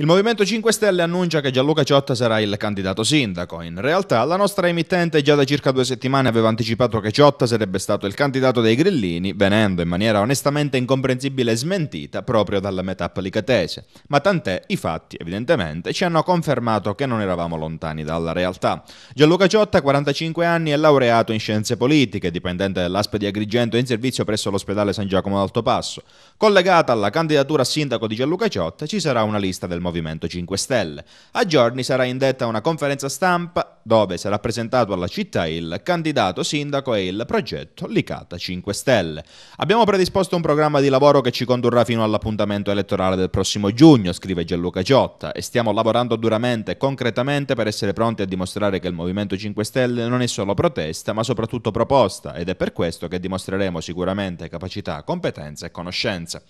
Il Movimento 5 Stelle annuncia che Gianluca Ciotta sarà il candidato sindaco. In realtà la nostra emittente già da circa due settimane aveva anticipato che Ciotta sarebbe stato il candidato dei grillini, venendo in maniera onestamente incomprensibile smentita proprio dalla metà palicatese. Ma tant'è, i fatti evidentemente ci hanno confermato che non eravamo lontani dalla realtà. Gianluca Ciotta, 45 anni, è laureato in scienze politiche, dipendente dell'ASP di Agrigento e in servizio presso l'ospedale San Giacomo d'Altopasso. Collegata alla candidatura a sindaco di Gianluca Ciotta ci sarà una lista del Movimento Movimento 5 Stelle. A giorni sarà indetta una conferenza stampa dove sarà presentato alla città il candidato sindaco e il progetto Licata 5 Stelle. Abbiamo predisposto un programma di lavoro che ci condurrà fino all'appuntamento elettorale del prossimo giugno, scrive Gianluca Giotta, e stiamo lavorando duramente e concretamente per essere pronti a dimostrare che il Movimento 5 Stelle non è solo protesta, ma soprattutto proposta, ed è per questo che dimostreremo sicuramente capacità, competenza e conoscenza.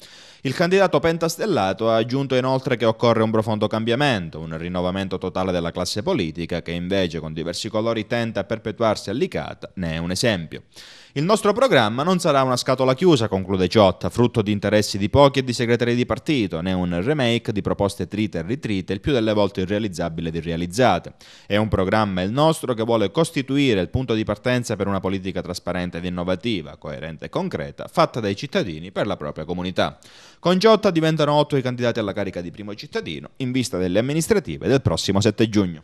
Il candidato pentastellato ha aggiunto inoltre che occorre un profondo cambiamento, un rinnovamento totale della classe politica che invece con con diversi colori tenta a perpetuarsi allicata ne è un esempio. Il nostro programma non sarà una scatola chiusa, conclude Ciotta, frutto di interessi di pochi e di segretari di partito, né un remake di proposte trite e ritrite, il più delle volte irrealizzabile ed irrealizzate. È un programma, il nostro, che vuole costituire il punto di partenza per una politica trasparente ed innovativa, coerente e concreta, fatta dai cittadini per la propria comunità. Con Ciotta diventano otto i candidati alla carica di primo cittadino, in vista delle amministrative del prossimo 7 giugno.